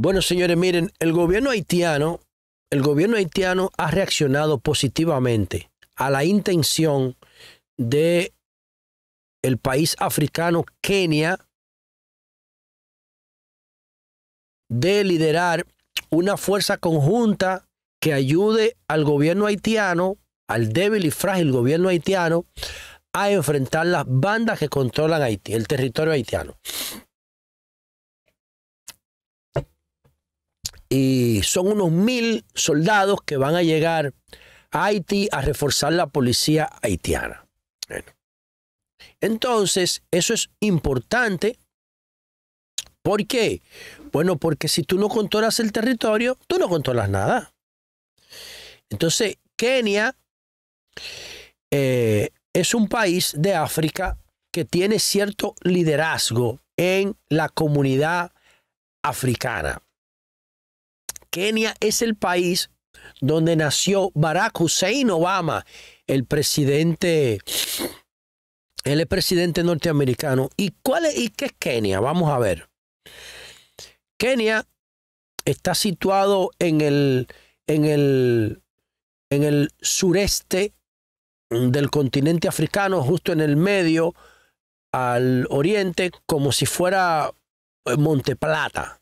Bueno, señores, miren, el gobierno haitiano, el gobierno haitiano ha reaccionado positivamente a la intención de el país africano Kenia de liderar una fuerza conjunta que ayude al gobierno haitiano, al débil y frágil gobierno haitiano, a enfrentar las bandas que controlan Haití, el territorio haitiano. y son unos mil soldados que van a llegar a Haití a reforzar la policía haitiana. Entonces, eso es importante. ¿Por qué? Bueno, porque si tú no controlas el territorio, tú no controlas nada. Entonces, Kenia eh, es un país de África que tiene cierto liderazgo en la comunidad africana. Kenia es el país donde nació Barack Hussein Obama, el presidente, el presidente norteamericano. ¿Y cuál y qué es Kenia? Vamos a ver. Kenia está situado en el, en el, en el sureste del continente africano, justo en el medio, al oriente, como si fuera eh, Monteplata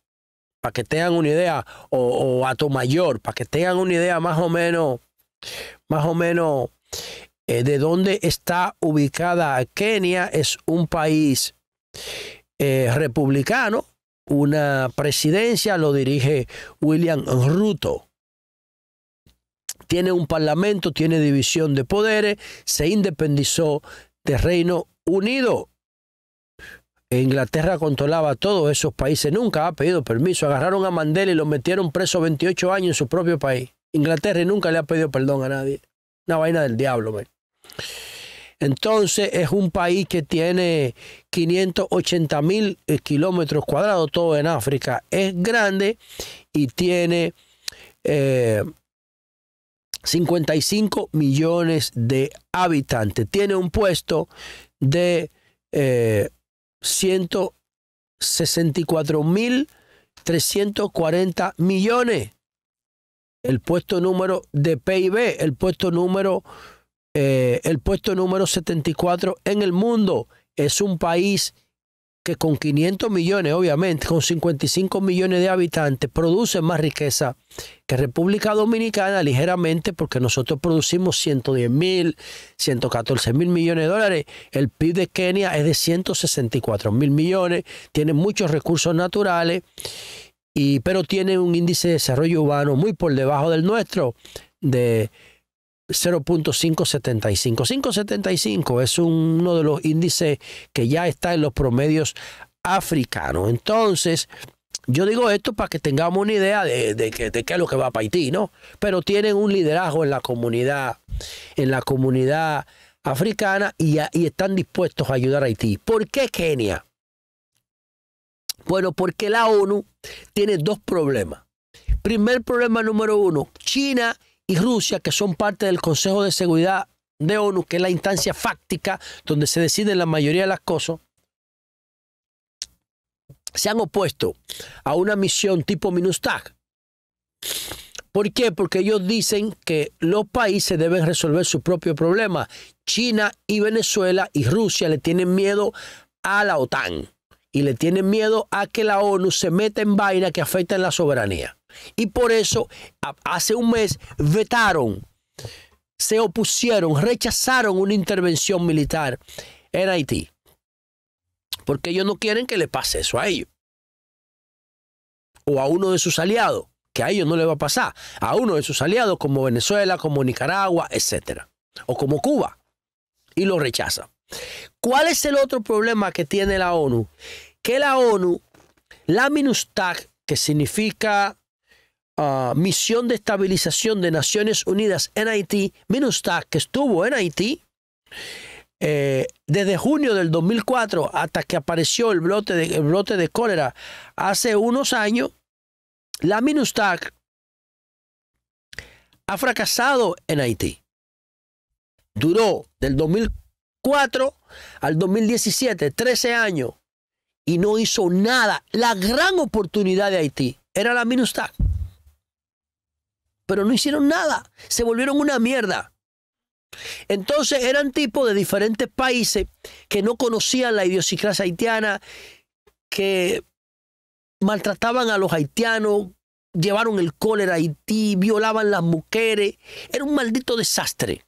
para que tengan una idea, o, o Mayor, para que tengan una idea más o menos, más o menos eh, de dónde está ubicada Kenia, es un país eh, republicano, una presidencia lo dirige William Ruto. Tiene un parlamento, tiene división de poderes, se independizó de Reino Unido. E Inglaterra controlaba todos esos países, nunca ha pedido permiso. Agarraron a Mandela y lo metieron preso 28 años en su propio país. Inglaterra nunca le ha pedido perdón a nadie. Una vaina del diablo, Entonces es un país que tiene 580 mil eh, kilómetros cuadrados, todo en África. Es grande y tiene 55 eh, millones de habitantes. Tiene un puesto de eh, 164.340 millones. El puesto número de PIB, el puesto número, eh, el puesto número 74 en el mundo. Es un país que con 500 millones, obviamente, con 55 millones de habitantes, produce más riqueza que República Dominicana ligeramente, porque nosotros producimos 110 mil, 114 mil millones de dólares. El PIB de Kenia es de 164 mil millones, tiene muchos recursos naturales, y, pero tiene un índice de desarrollo urbano muy por debajo del nuestro, de 0.575. 575 es uno de los índices que ya está en los promedios africanos. Entonces, yo digo esto para que tengamos una idea de, de, qué es lo que va para Haití, ¿no? Pero tienen un liderazgo en la comunidad, en la comunidad africana y, y están dispuestos a ayudar a Haití. ¿Por qué Kenia? Bueno, porque la ONU tiene dos problemas. Primer problema número uno, China y Rusia, que son parte del Consejo de Seguridad de ONU, que es la instancia fáctica donde se deciden la mayoría de las cosas, se han opuesto a una misión tipo MINUSTAG. ¿Por qué? Porque ellos dicen que los países deben resolver su propio problema. China y Venezuela y Rusia le tienen miedo a la OTAN y le tienen miedo a que la ONU se meta en vaina que afecta en la soberanía. Y por eso hace un mes vetaron, se opusieron, rechazaron una intervención militar en Haití. Porque ellos no quieren que le pase eso a ellos. O a uno de sus aliados, que a ellos no le va a pasar. A uno de sus aliados como Venezuela, como Nicaragua, etc. O como Cuba. Y lo rechaza. ¿Cuál es el otro problema que tiene la ONU? Que la ONU, la MINUSTAC, que significa misión de estabilización de Naciones Unidas en Haití, MINUSTAH, que estuvo en Haití eh, desde junio del 2004 hasta que apareció el brote de, el brote de cólera hace unos años, la MINUSTAC ha fracasado en Haití. Duró del 2004 al 2017, 13 años, y no hizo nada. La gran oportunidad de Haití era la MINUSTAC pero no hicieron nada, se volvieron una mierda. Entonces eran tipos de diferentes países que no conocían la idiosincrasia haitiana, que maltrataban a los haitianos, llevaron el cólera a Haití, violaban las mujeres, era un maldito desastre.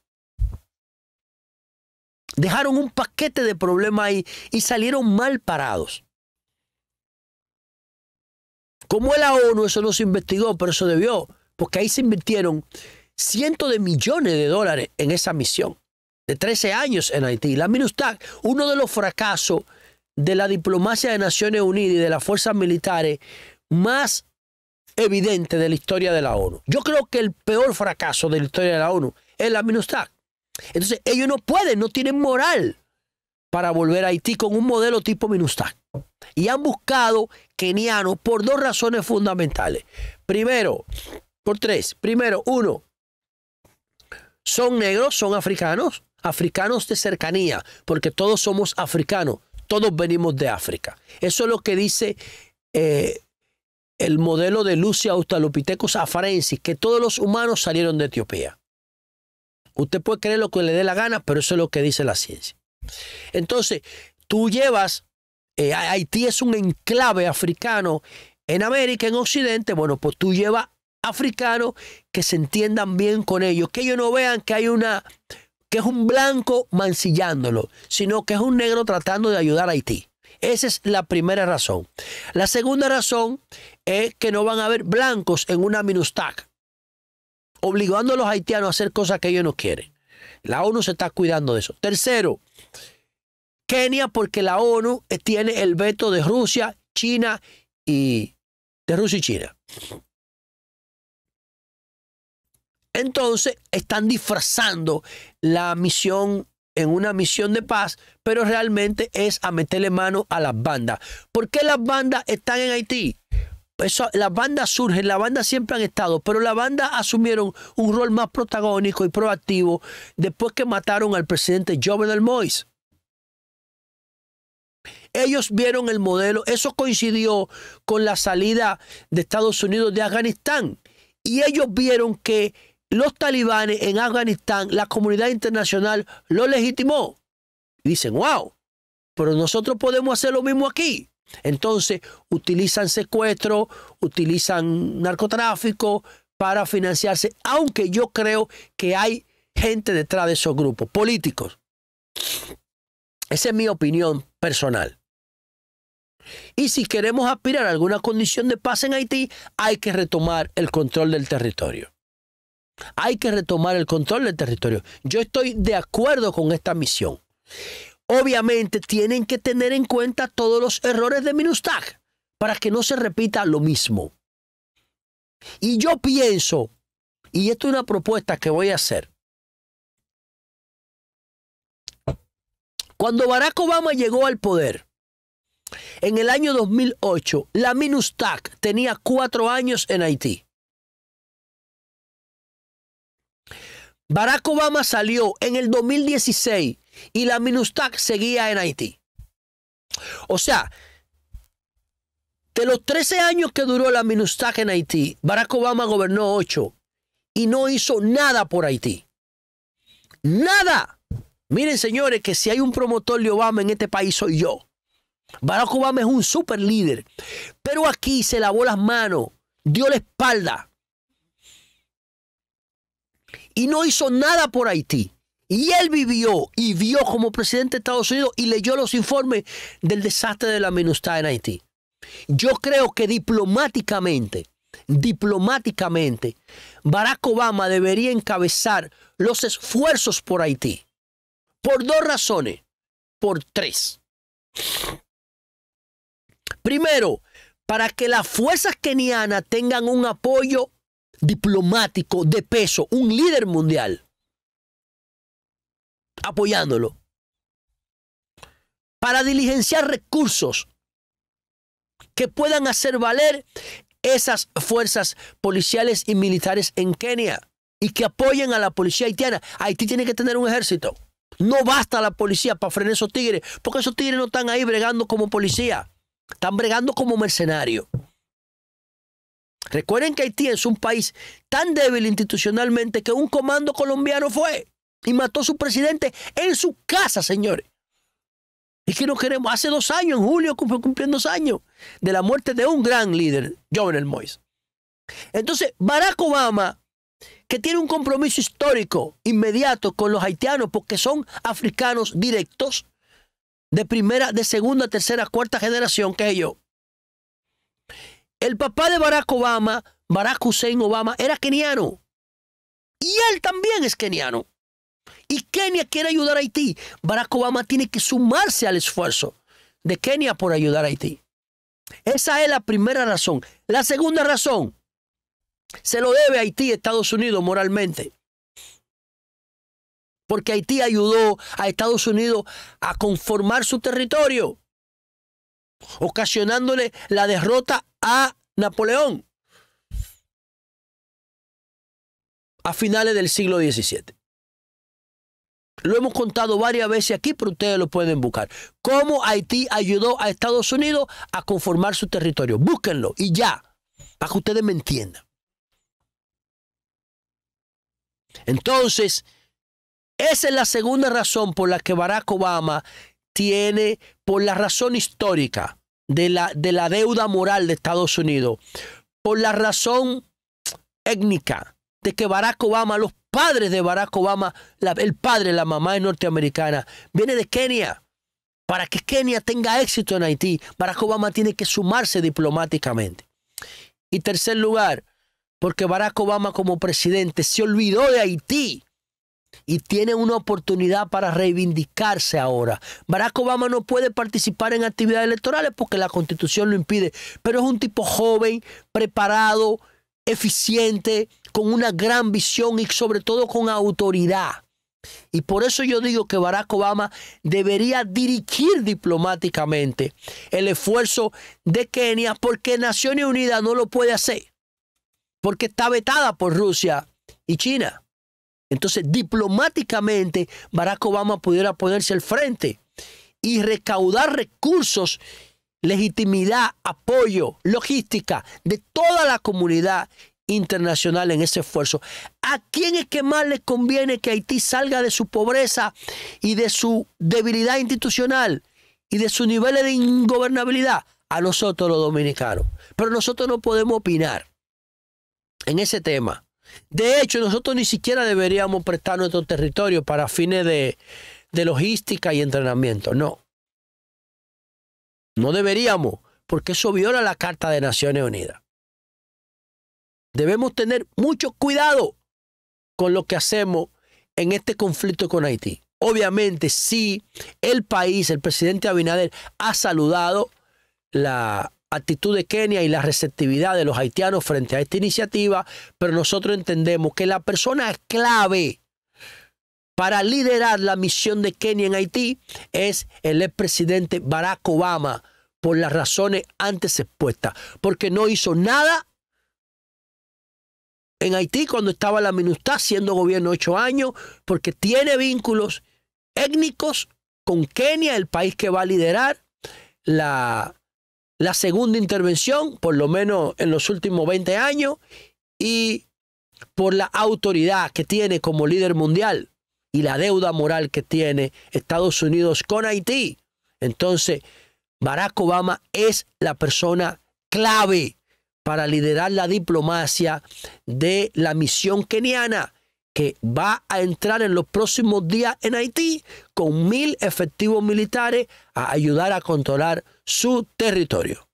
Dejaron un paquete de problemas ahí y salieron mal parados. Como es la ONU, eso no se investigó, pero eso debió porque ahí se invirtieron cientos de millones de dólares en esa misión de 13 años en Haití. La MINUSTAC, uno de los fracasos de la diplomacia de Naciones Unidas y de las fuerzas militares más evidentes de la historia de la ONU. Yo creo que el peor fracaso de la historia de la ONU es la MINUSTAC. Entonces, ellos no pueden, no tienen moral para volver a Haití con un modelo tipo MINUSTAC. Y han buscado kenianos por dos razones fundamentales. Primero, por tres. Primero, uno, son negros, son africanos, africanos de cercanía, porque todos somos africanos, todos venimos de África. Eso es lo que dice eh, el modelo de Lucia Australopithecus afarensis, que todos los humanos salieron de Etiopía. Usted puede creer lo que le dé la gana, pero eso es lo que dice la ciencia. Entonces, tú llevas, eh, Haití es un enclave africano en América, en Occidente, bueno, pues tú llevas africanos que se entiendan bien con ellos, que ellos no vean que hay una que es un blanco mancillándolo, sino que es un negro tratando de ayudar a Haití. Esa es la primera razón. La segunda razón es que no van a haber blancos en una MINUSTAC, obligando a los haitianos a hacer cosas que ellos no quieren. La ONU se está cuidando de eso. Tercero, Kenia, porque la ONU tiene el veto de Rusia, China y de Rusia y China. Entonces están disfrazando la misión en una misión de paz, pero realmente es a meterle mano a las bandas. ¿Por qué las bandas están en Haití? Eso, las bandas surgen, las bandas siempre han estado, pero las bandas asumieron un rol más protagónico y proactivo después que mataron al presidente Jovenel Moïse. Ellos vieron el modelo, eso coincidió con la salida de Estados Unidos de Afganistán y ellos vieron que los talibanes en Afganistán, la comunidad internacional lo legitimó. Y dicen, wow, pero nosotros podemos hacer lo mismo aquí. Entonces utilizan secuestro, utilizan narcotráfico para financiarse, aunque yo creo que hay gente detrás de esos grupos, políticos. Esa es mi opinión personal. Y si queremos aspirar a alguna condición de paz en Haití, hay que retomar el control del territorio. Hay que retomar el control del territorio. Yo estoy de acuerdo con esta misión. Obviamente tienen que tener en cuenta todos los errores de Minustag para que no se repita lo mismo. Y yo pienso, y esto es una propuesta que voy a hacer. Cuando Barack Obama llegó al poder, en el año 2008, la Minustag tenía cuatro años en Haití. Barack Obama salió en el 2016 y la MINUSTAC seguía en Haití. O sea, de los 13 años que duró la MINUSTAC en Haití, Barack Obama gobernó 8 y no hizo nada por Haití. Nada. Miren, señores, que si hay un promotor de Obama en este país soy yo. Barack Obama es un super líder, pero aquí se lavó las manos, dio la espalda y no hizo nada por Haití. Y él vivió y vio como presidente de Estados Unidos y leyó los informes del desastre de la MINUSTAH en Haití. Yo creo que diplomáticamente, diplomáticamente, Barack Obama debería encabezar los esfuerzos por Haití. Por dos razones, por tres. Primero, para que las fuerzas kenianas tengan un apoyo diplomático de peso, un líder mundial, apoyándolo, para diligenciar recursos que puedan hacer valer esas fuerzas policiales y militares en Kenia y que apoyen a la policía haitiana. Haití tiene que tener un ejército. No basta la policía para frenar esos tigres, porque esos tigres no están ahí bregando como policía, están bregando como mercenarios. Recuerden que Haití es un país tan débil institucionalmente que un comando colombiano fue y mató a su presidente en su casa, señores. Es que no queremos, hace dos años, en julio cumpliendo dos años de la muerte de un gran líder, Jovenel Moïse. Entonces, Barack Obama, que tiene un compromiso histórico inmediato con los haitianos porque son africanos directos, de primera, de segunda, tercera, cuarta generación que ellos, el papá de Barack Obama, Barack Hussein Obama, era keniano. Y él también es keniano. Y Kenia quiere ayudar a Haití. Barack Obama tiene que sumarse al esfuerzo de Kenia por ayudar a Haití. Esa es la primera razón. La segunda razón, se lo debe a Haití, Estados Unidos, moralmente. Porque Haití ayudó a Estados Unidos a conformar su territorio, ocasionándole la derrota a Napoleón a finales del siglo XVII. Lo hemos contado varias veces aquí, pero ustedes lo pueden buscar. Cómo Haití ayudó a Estados Unidos a conformar su territorio. Búsquenlo y ya, para que ustedes me entiendan. Entonces, esa es la segunda razón por la que Barack Obama tiene, por la razón histórica, de la, deuda moral de Estados Unidos por la razón étnica de que Barack Obama, los padres de Barack Obama, el padre, la mamá es norteamericana, viene de Kenia. Para que Kenia tenga éxito en Haití, Barack Obama tiene que sumarse diplomáticamente. Y tercer lugar, porque Barack Obama como presidente se olvidó de Haití y tiene una oportunidad para reivindicarse ahora. Barack Obama no puede participar en actividades electorales porque la constitución lo impide, pero es un tipo joven, preparado, eficiente, con una gran visión y sobre todo con autoridad. Y por eso yo digo que Barack Obama debería dirigir diplomáticamente el esfuerzo de Kenia porque Naciones Unidas no lo puede hacer, porque está vetada por Rusia y China. Entonces, diplomáticamente, Barack Obama pudiera ponerse al frente y recaudar recursos, legitimidad, apoyo, logística de toda la comunidad internacional en ese esfuerzo. ¿A quién es que más le conviene que Haití salga de su pobreza y de su debilidad institucional y de sus niveles de ingobernabilidad? A nosotros los dominicanos. Pero nosotros no podemos opinar en ese tema. De hecho, nosotros ni siquiera deberíamos prestar nuestro territorio para fines de, logística y entrenamiento. No. No deberíamos, porque eso viola la Carta de Naciones Unidas. Debemos tener mucho cuidado con lo que hacemos en este conflicto con Haití. Obviamente, si el país, el presidente Abinader, ha saludado la, actitud de Kenia y la receptividad de los haitianos frente a esta iniciativa, pero nosotros entendemos que la persona clave para liderar la misión de Kenia en Haití es el expresidente Barack Obama, por las razones antes expuestas, porque no hizo nada en Haití cuando estaba la minustad siendo gobierno ocho años, porque tiene vínculos étnicos con Kenia, el país que va a liderar la la segunda intervención, por lo menos en los últimos 20 años, y por la autoridad que tiene como líder mundial y la deuda moral que tiene Estados Unidos con Haití. Entonces, Barack Obama es la persona clave para liderar la diplomacia de la misión keniana que va a entrar en los próximos días en Haití con mil efectivos militares a ayudar a controlar su territorio.